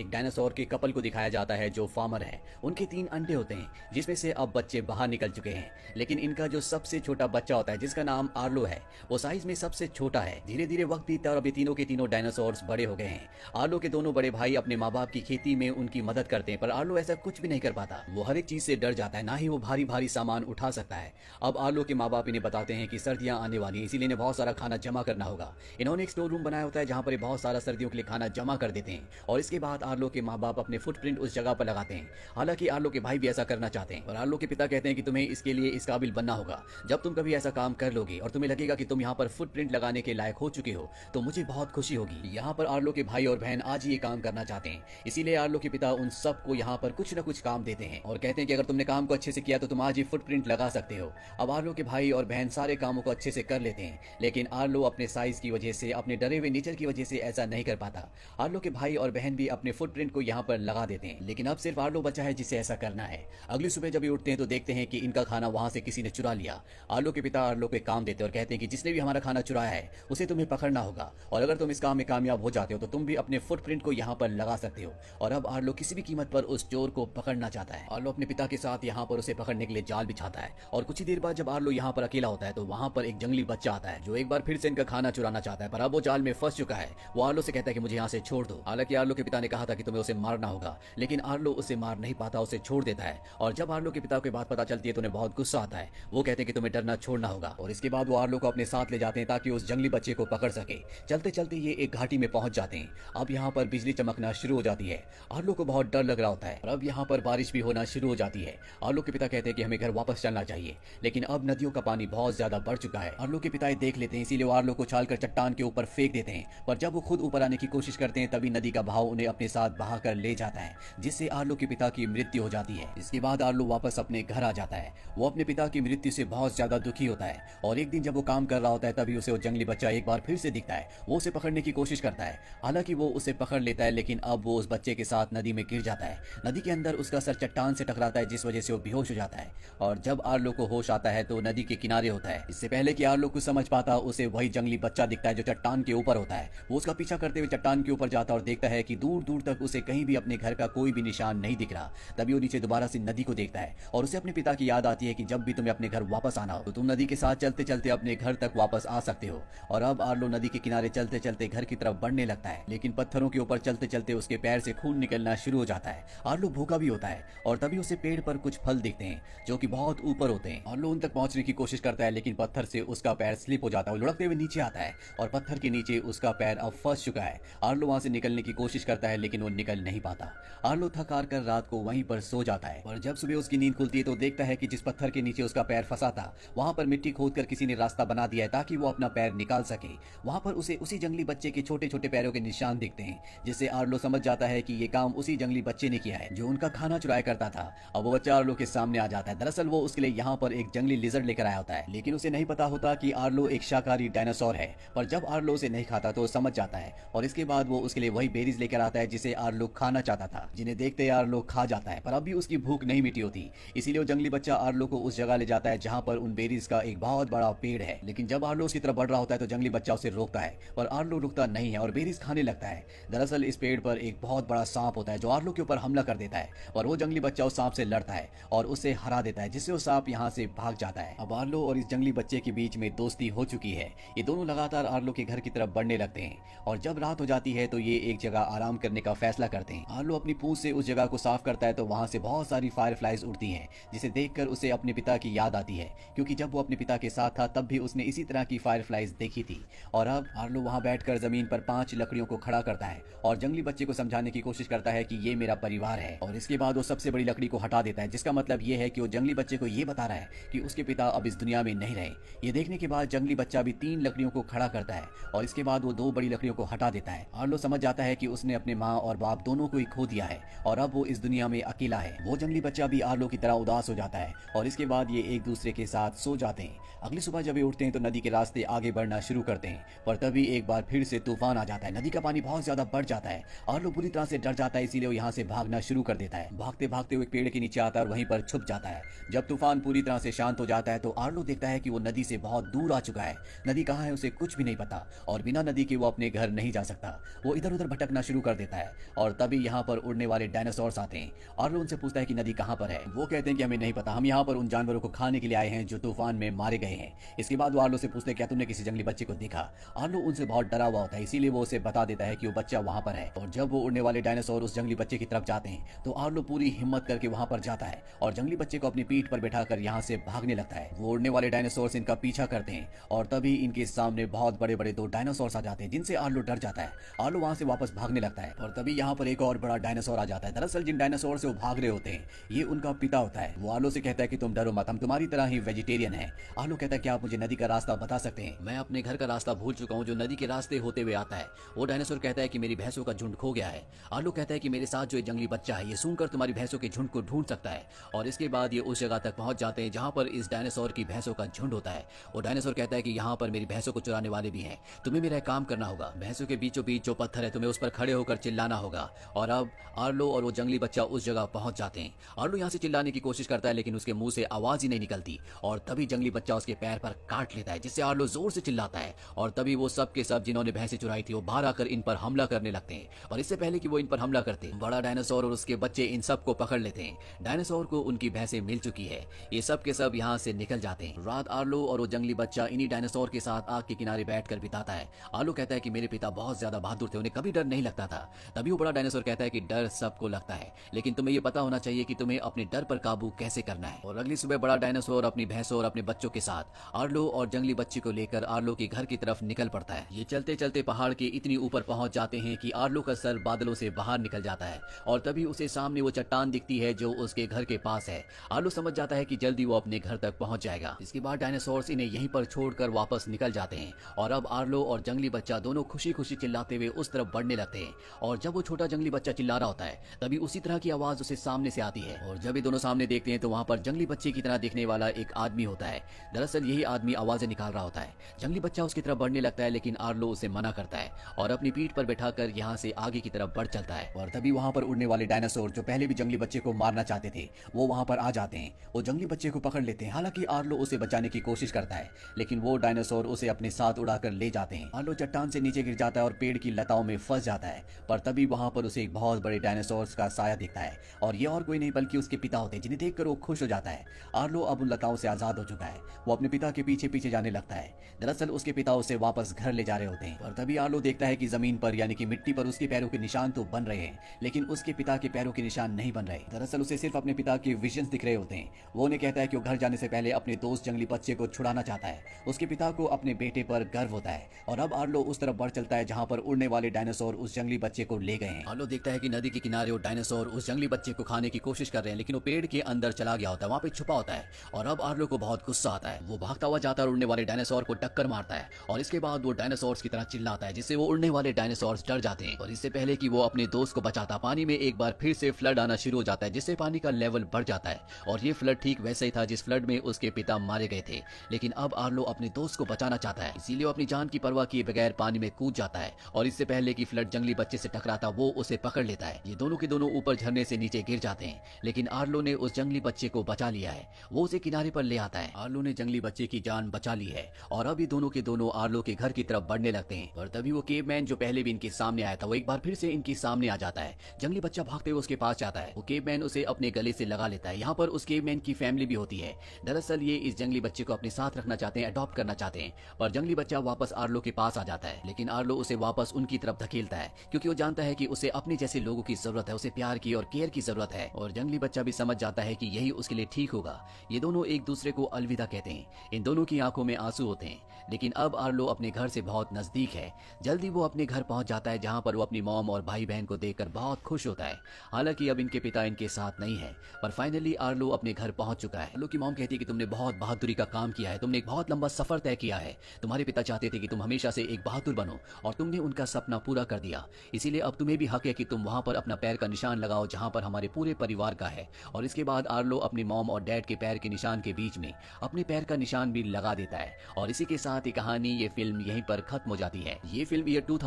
एक डायनासोर के कपल को दिखाया जाता है जो फार्मर है उनके तीन अंडे होते हैं जिसमें से अब बच्चे बाहर निकल चुके हैं लेकिन इनका जो सबसे छोटा बच्चा होता है जिसका नाम आर्लो है वो साइज में सबसे छोटा है धीरे धीरे वक्त बीतता और अभी तीनों के तीनों डायनासोर बड़े हो गए हैं आर्लो के दोनों बड़े भाई अपने माँ बाप की खेती में उनकी मदद करते हैं पर आर्लो ऐसा कुछ भी नहीं कर पाता वो हर एक चीज से डर जाता है ना ही वो भारी भारी सामान उठा सकता है अब आर्लो के माँ बाप इन्हें बताते हैं कि सर्दियां आने वाली है इसीलिए इन्हें बहुत सारा खाना जमा करना होगा इन्होंने एक स्टोर रूम बनाया होता है जहाँ पर बहुत सारा सर्दियों के लिए खाना जमा कर देते हैं और इसके बाद आरलो के माँ बाप अपने फुटप्रिंट उस जगह पर लगाते हैं हालांकि आरलो के भाई भी ऐसा करना चाहते हैं और आरलो के पिता कहते हैं कि तुम्हें इसके लिए इस काबिल बनना होगा जब तुम कभी ऐसा काम कर लोगे और तुम्हें लगेगा कि तुम यहाँ पर फुटप्रिंट लगाने के लायक हो चुके हो तो मुझे बहुत खुशी होगी यहाँ पर आरलो के भाई और बहन आज ये काम करना चाहते हैं इसीलिए आरलो के पिता उन सबको यहाँ पर कुछ न कुछ काम देते हैं और कहते हैं कि अगर तुमने काम को अच्छे से किया तो तुम आज ये फुटप्रिंट लगा सकते हो अब आरलो के भाई और बहन सारे कामों को अच्छे से कर लेते हैं लेकिन आरलो अपने साइज की वजह से अपने डरे हुए नेचर की वजह से ऐसा नहीं कर पाता आरलो के भाई और बहन भी अपने अपने फुटप्रिंट को यहाँ पर लगा देते हैं लेकिन अब सिर्फ आर्लो बचा है जिसे ऐसा करना है अगली सुबह जब उठते हैं तो देखते हैं कि इनका खाना वहाँ से किसी ने चुरा लिया आर्लो के पिता आर्लो को काम देते और कहते हैं कि जिसने भी हमारा खाना चुराया है उसे तुम्हें पकड़ना होगा और अगर तुम इस काम में कामयाब हो जाते हो तो तुम भी अपने फुटप्रिंट को यहाँ पर लगा सकते हो और अब आर्लो किसी भी कीमत पर उस चोर को पकड़ना चाहता है आर्लो अपने पिता के साथ यहाँ पर उसे पकड़ने के लिए जाल बिछाता है और कुछ ही देर बाद जब आर्लो यहाँ पर अकेला होता है तो वहाँ पर एक जंगली बच्चा आता है जो एक बार फिर से इनका खाना चुराना चाहता है पर अब वो जाल में फंस चुका है वो आर्लो से कहता है कि मुझे यहाँ से छोड़ दो हालांकि आर्लो के पिता ने कहा चाहा था कि तुम्हें उसे मारना होगा लेकिन आर्लो उसे मार नहीं पाता उसे छोड़ देता है और जब आर्लो के पिता को बात पता चलती है तो उन्हें बहुत गुस्सा आता है वो कहते हैं कि तुम्हें डरना छोड़ना होगा और इसके बाद वो आर्लो को अपने साथ ले जाते हैं ताकि उस जंगली बच्चे को पकड़ सके चलते चलते ये एक घाटी में पहुंच जाते हैं अब यहाँ पर बिजली चमकना शुरू हो जाती है आर्लो को बहुत डर लग रहा होता है और अब यहाँ पर बारिश भी होना शुरू हो जाती है आर्लो के पिता कहते हैं कि हमें घर वापस चलना चाहिए लेकिन अब नदियों का पानी बहुत ज्यादा बढ़ चुका है आर्लो के पिता देख लेते हैं इसीलिए आर्लो को छाल चट्टान के ऊपर फेंक देते हैं पर जब वो खुद ऊपर आने की कोशिश करते हैं तभी नदी का भाव उन्हें अपने साथ बहाकर ले जाता है जिससे आलो के पिता की मृत्यु हो जाती है इसके बाद आरलो वापस अपने घर आ जाता है वो अपने पिता की मृत्यु से बहुत ज्यादा दुखी होता है और एक दिन जब वो काम कर रहा होता है तभी उसे वो जंगली बच्चा एक बार फिर से दिखता है वो उसे पकड़ने की कोशिश करता है हालांकि वो उसे पकड़ लेता है लेकिन अब वो उस बच्चे के साथ नदी में गिर जाता है नदी के अंदर उसका सर चट्टान से टकराता है जिस वजह से वो बेहोश हो जाता है और जब आरलो को होश आता है तो नदी के किनारे होता है इससे पहले कि आरलो कुछ समझ पाता उसे वही जंगली बच्चा दिखता है जो चट्टान के ऊपर होता है वो उसका पीछा करते हुए चट्टान के ऊपर जाता और देखता है कि दूर दूर दूर तक उसे कहीं भी अपने घर का कोई भी निशान नहीं दिख रहा तभी वो नीचे दोबारा से नदी को देखता है और उसे अपने पिता की याद आती है कि जब भी तुम्हें अपने घर वापस आना हो तो तुम नदी के साथ चलते चलते अपने घर तक वापस आ सकते हो और अब आर्लो नदी के किनारे चलते चलते घर की तरफ बढ़ने लगता है लेकिन पत्थरों के ऊपर चलते चलते उसके पैर से खून निकलना शुरू हो जाता है आर्लो भूखा भी होता है और तभी उसे पेड़ पर कुछ फल दिखते हैं जो की बहुत ऊपर होते हैं आर्लो उन तक पहुंचने की कोशिश करता है लेकिन पत्थर से उसका पैर स्लिप हो जाता है लुढ़कते हुए नीचे आता है और पत्थर के नीचे उसका पैर अब फंस चुका है आर्लो वहां से निकलने की कोशिश करता है लेकिन वो निकल नहीं पाता आर्लो थकार कर रात को वहीं पर सो जाता है और जब सुबह उसकी नींद खुलती है तो देखता है कि जिस पत्थर के नीचे उसका पैर फंसा था वहां पर मिट्टी खोद कर किसी ने रास्ता बना दिया है ताकि वो अपना पैर निकाल सके वहां पर उसे उसी जंगली बच्चे के छोटे छोटे पैरों के निशान दिखते हैं जिससे आर्लो समझ जाता है की ये काम उसी जंगली बच्चे ने किया है जो उनका खाना चुराया करता था अब वो बच्चा आर्लो के सामने आ जाता है दरअसल वो उसके लिए यहाँ पर एक जंगली लिजर्ड लेकर आया होता है लेकिन उसे नहीं पता होता की आर्लो एक शाकाहारी डायनासोर है पर जब आर्लो उसे नहीं खाता तो समझ जाता है और इसके बाद वो उसके लिए वही बेरीज लेकर आता है जिसे आरलोक खाना चाहता था जिन्हें देखते ही आरलोक खा जाता है पर अभी उसकी भूख नहीं मिटी होती इसीलिए वो जंगली बच्चा आरलोक को उस जगह ले जाता है जहाँ पर उन बेरीज का एक बहुत बड़ा पेड़ है लेकिन जब आरलो उसकी तरफ बढ़ रहा होता है तो जंगली बच्चा उसे रोकता है पर आरलो रुकता नहीं है और बेरीज खाने लगता है दरअसल इस पेड़ पर एक बहुत बड़ा सांप होता है जो आरलो के ऊपर हमला कर देता है और वो जंगली बच्चा उस सांप से लड़ता है और उसे हरा देता है जिससे वो सांप यहाँ से भाग जाता है अब आरलो और इस जंगली बच्चे के बीच में दोस्ती हो चुकी है ये दोनों लगातार आरलो के घर की तरफ बढ़ने लगते हैं और जब रात हो जाती है तो ये एक जगह आराम करने का का फैसला करते हैं आलू अपनी पूछ से उस जगह को साफ करता है तो वहाँ से बहुत सारी फायर फ्लाइज उड़ती है जिसे देख उसे अपने पिता की याद आती है क्यूँकी जब वो अपने पिता के साथ था तब भी उसने इसी तरह की फायरफ्लाइज देखी थी और अब आर्लो वहाँ बैठ जमीन पर पांच लकड़ियों को खड़ा करता है और जंगली बच्चे को समझाने की कोशिश करता है की ये मेरा परिवार है और इसके बाद वो सबसे बड़ी लकड़ी को हटा देता है जिसका मतलब ये है कि वो जंगली बच्चे को ये बता रहा है कि उसके पिता अब इस दुनिया में नहीं रहे ये देखने के बाद जंगली बच्चा भी तीन लकड़ियों को खड़ा करता है और इसके बाद वो दो बड़ी लकड़ियों को हटा देता है आर्लो समझ जाता है कि उसने अपने माँ और बाप दोनों को ही खो दिया है और अब वो इस दुनिया में अकेला है वो जंगली बच्चा भी आरलो की तरह उदास हो जाता है और इसके बाद ये एक दूसरे के साथ सो जाते हैं अगली सुबह जब ये उठते हैं तो नदी के रास्ते आगे बढ़ना शुरू करते हैं पर तभी एक बार फिर से तूफान आ जाता है नदी का पानी बहुत ज्यादा बढ़ जाता है आरलो पूरी तरह से डर जाता है इसीलिए वो यहाँ से भागना शुरू कर देता है भागते भागते एक पेड़ के नीचे आता है और वहीं पर छुप जाता है जब तूफान पूरी तरह से शांत हो जाता है तो आरलो देखता है कि वो नदी से बहुत दूर आ चुका है नदी कहाँ है उसे कुछ भी नहीं पता और बिना नदी के वो अपने घर नहीं जा सकता वो इधर उधर भटकना शुरू कर देता है है और तभी यहाँ पर उड़ने वाले डायनासोर आते हैं और उनसे पूछता है कि नदी कहाँ पर है वो कहते हैं कि हमें नहीं पता हम यहाँ पर उन जानवरों को खाने के लिए आए हैं जो तूफान में मारे गए हैं इसके बाद वो आर्लो से पूछते क्या तुमने किसी जंगली बच्चे को देखा आलू उनसे बहुत डरा हुआ होता है इसीलिए वो उसे बता देता है कि वो बच्चा वहाँ पर है और जब वो उड़ने वाले डायनासोर उस जंगली बच्चे की तरफ जाते हैं तो आलू पूरी हिम्मत करके वहाँ पर जाता है और जंगली बच्चे को अपनी पीठ पर बैठा यहाँ से भागने लगता है वो उड़ने वाले डायनासोर इनका पीछा करते हैं और तभी इनके सामने बहुत बड़े बड़े दो डायनासोर आ जाते हैं जिनसे आलू डर जाता है आलू वहाँ से वापस भागने लगता है और और तभी यहाँ पर एक और बड़ा डायनासोर आ जाता है दरअसल जिन डायनासोर से वो भाग रहे होते हैं ये उनका पिता होता है वो आलो से कहता है कि तुम डरो मत हम तुम्हारी तरह ही वेजिटेरियन है आलो कहता है कि आप मुझे नदी का रास्ता बता सकते हैं मैं अपने घर का रास्ता भूल चुका हूँ जो नदी के रास्ते होते हुए आता है वो डायनासोर कहता है कि मेरी भैंसों का झुंड खो गया है आलो कहता है कि मेरे साथ जो एक जंगली बच्चा है ये सुनकर तुम्हारी भैंसों के झुंड को ढूंढ सकता है और इसके बाद ये उस जगह तक पहुंच जाते हैं जहां पर इस डायनासोर की भैंसों का झुंड होता है वो डायनासोर कहता है कि यहाँ पर मेरी भैंसों को चुराने वाले भी है तुम्हें मेरा काम करना होगा भैंसों के बीचों बीच जो पत्थर है तुम्हें उस पर खड़े होकर चिल्ला चिल्लाना होगा और अब आर्लो और वो जंगली बच्चा उस जगह पहुंच जाते हैं आर्लो यहाँ से चिल्लाने की कोशिश करता है लेकिन उसके मुंह से आवाज ही नहीं निकलती और तभी जंगली बच्चा उसके पैर पर काट लेता है जिससे आर्लो जोर से चिल्लाता है और तभी वो सब के सब जिन्होंने भैंसे चुराई थी वो बाहर आकर इन पर हमला करने लगते हैं और इससे पहले की वो इन पर हमला करते हैं बड़ा डायनासोर और उसके बच्चे इन सब को पकड़ लेते हैं डायनासोर को उनकी भैंसे मिल चुकी है ये सब के सब यहाँ से निकल जाते हैं रात आर्लो और वो जंगली बच्चा इन्हीं डायनासोर के साथ आग के किनारे बैठकर बिताता है आलू कहता है कि मेरे पिता बहुत ज्यादा बहादुर थे उन्हें कभी डर नहीं लगता था तभी वो बड़ा डायनासोर कहता है कि डर सबको लगता है लेकिन तुम्हें ये पता होना चाहिए कि तुम्हें अपने डर पर काबू कैसे करना है और अगली सुबह बड़ा डायनासोर अपनी भैंसों और अपने बच्चों के साथ आरलो और जंगली बच्ची को लेकर आरलो के घर की तरफ निकल पड़ता है ये चलते चलते पहाड़ के इतनी ऊपर पहुंच जाते हैं कि आरलो का सर बादलों से बाहर निकल जाता है और तभी उसे सामने वो चट्टान दिखती है जो उसके घर के पास है आरलो समझ जाता है की जल्दी वो अपने घर तक पहुंच जाएगा इसके बाद डायनासोर इन्हें यहीं पर छोड़कर वापस निकल जाते हैं और अब आरलो और जंगली बच्चा दोनों खुशी खुशी चिल्लाते हुए उस तरफ बढ़ने लगते हैं और जब वो छोटा जंगली बच्चा चिल्ला रहा होता है तभी उसी तरह की आवाज उसे सामने से आती है और जब ये दोनों सामने देखते हैं तो वहाँ पर जंगली बच्चे की तरह देखने वाला एक आदमी होता है दरअसल यही आदमी आवाजें निकाल रहा होता है जंगली बच्चा उसकी तरफ बढ़ने लगता है लेकिन आरलो उसे मना करता है और अपनी पीठ पर बैठा कर यहाँ से आगे की तरफ बढ़ चलता है और तभी वहाँ पर उड़ने वाले डायनासोर जो पहले भी जंगली बच्चे को मारना चाहते थे वो वहाँ पर आ जाते हैं वो जंगली बच्चे को पकड़ लेते हैं हालांकि आरलो उसे बचाने की कोशिश करता है लेकिन वो डायनासोर उसे अपने साथ उड़ाकर ले जाते हैं आरलो चट्टान से नीचे गिर जाता है और पेड़ की लताओं में फंस जाता है पर तभी वहां पर उसे एक बहुत बड़े डायनासोर का साया दिखता है और ये और कोई नहीं बल्कि उसके पिता होते हैं जिन्हें देखकर वो खुश हो जाता है आर्लो अब उन लताओं से आज़ाद हो चुका है वो अपने पिता के पीछे पीछे जाने लगता है दरअसल उसके पिता उसे वापस घर ले जा रहे होते हैं और तभी आर्लो देखता है की ज़मीन पर यानी कि मिट्टी पर उसके पैरों के निशान तो बन रहे हैं लेकिन उसके पिता के पैरों के निशान नहीं बन रहे दरअसल उसे सिर्फ अपने पिता के विजन दिख रहे होते हैं वो उन्हें कहता है कि वो घर जाने से पहले अपने दोस्त जंगली बच्चे को छुड़ाना चाहता है उसके पिता को अपने बेटे पर गर्व होता है और अब आर्लो उस तरफ बढ़ चलता है जहाँ पर उड़ने वाले डायनासोर उस जंगली बच्चे को ले गए हैं आलो हाँ, देखता है कि नदी के किनारे वो डायनासोर उस जंगली बच्चे को खाने की कोशिश कर रहे हैं लेकिन वो पेड़ के अंदर चला गया होता है वहाँ पे छुपा होता है और अब आलो को बहुत गुस्सा आता है वो भागता हुआ जाता है उड़ने वाले डायनासोर को टक्कर मारता है और इसके बाद वो डायनासोर की तरह चिल्लाता है जिससे वो उड़ने वाले डायनासोर डर जाते हैं और इससे पहले की वो अपने दोस्त को बचाता पानी में एक बार फिर से फ्लड आना शुरू हो जाता है जिससे पानी का लेवल बढ़ जाता है और ये फ्लड ठीक वैसे ही था जिस फ्लड में उसके पिता मारे गए थे लेकिन अब आरलो अपने दोस्त को बचाना चाहता है इसीलिए अपनी जान की परवाह किए बगैर पानी में कूद जाता है और इससे पहले कि फ्लड जंगली बच्चे से टकरा टकराता वो उसे पकड़ लेता है ये दोनों के दोनों ऊपर झरने से नीचे गिर जाते हैं लेकिन आर्लो ने उस जंगली बच्चे को बचा लिया है वो उसे किनारे पर ले आता है आर्लो ने जंगली बच्चे की जान बचा ली है और अब ये दोनों के दोनों आर्लो के घर की तरफ बढ़ने लगते हैं और तभी वो केवमैन जो पहले भी इनके सामने आया था वो एक बार फिर से इनके सामने आ जाता है जंगली बच्चा भागते हुए उसके पास जाता है वो केवमैन उसे अपने गले से लगा लेता है यहाँ पर उस केवमैन की फैमिली भी होती है दरअसल ये इस जंगली बच्चे को अपने साथ रखना चाहते हैं अडॉप्ट करना चाहते हैं पर जंगली बच्चा वापस आर्लो के पास आ जाता है लेकिन आर्लो उसे वापस उनकी तरफ धकेलता है क्योंकि वो जानता जानता है कि उसे अपने जैसे लोगों की जरूरत है उसे प्यार की और केयर की जरूरत है और जंगली बच्चा भी समझ जाता है कि यही उसके लिए ठीक होगा ये दोनों एक दूसरे को अलविदा कहते हैं इन दोनों की आंखों में आंसू होते हैं लेकिन अब आर्लो अपने घर से बहुत नजदीक है जल्दी वो अपने घर पहुंच जाता है जहां पर वो अपनी मोम और भाई बहन को देखकर बहुत खुश होता है हालांकि अब इनके पिता इनके साथ नहीं है पर फाइनली आर्लो अपने घर पहुंच चुका है आर्लो की मोम कहती है कि तुमने बहुत बहादुरी का काम किया है तुमने एक बहुत लंबा सफर तय किया है तुम्हारे पिता चाहते थे कि तुम हमेशा से एक बहादुर बनो और तुमने उनका सपना पूरा कर दिया इसीलिए इसलिए अब तुम्हें भी हक है कि तुम वहां पर अपना पैर का निशान लगाओ जहां पर हमारे पूरे परिवार का है और इसके बाद आर्लो अपने मॉम और डैड के पैर के निशान के बीच में अपने पैर का निशान भी लगा देता है और इसी के साथ ये कहानी ये फिल्म यहीं पर खत्म हो जाती है ये फिल्म ईयर टू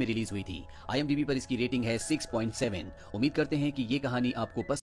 में रिलीज हुई थी आई पर इसकी रेटिंग है सिक्स उम्मीद करते हैं की ये कहानी आपको पसंद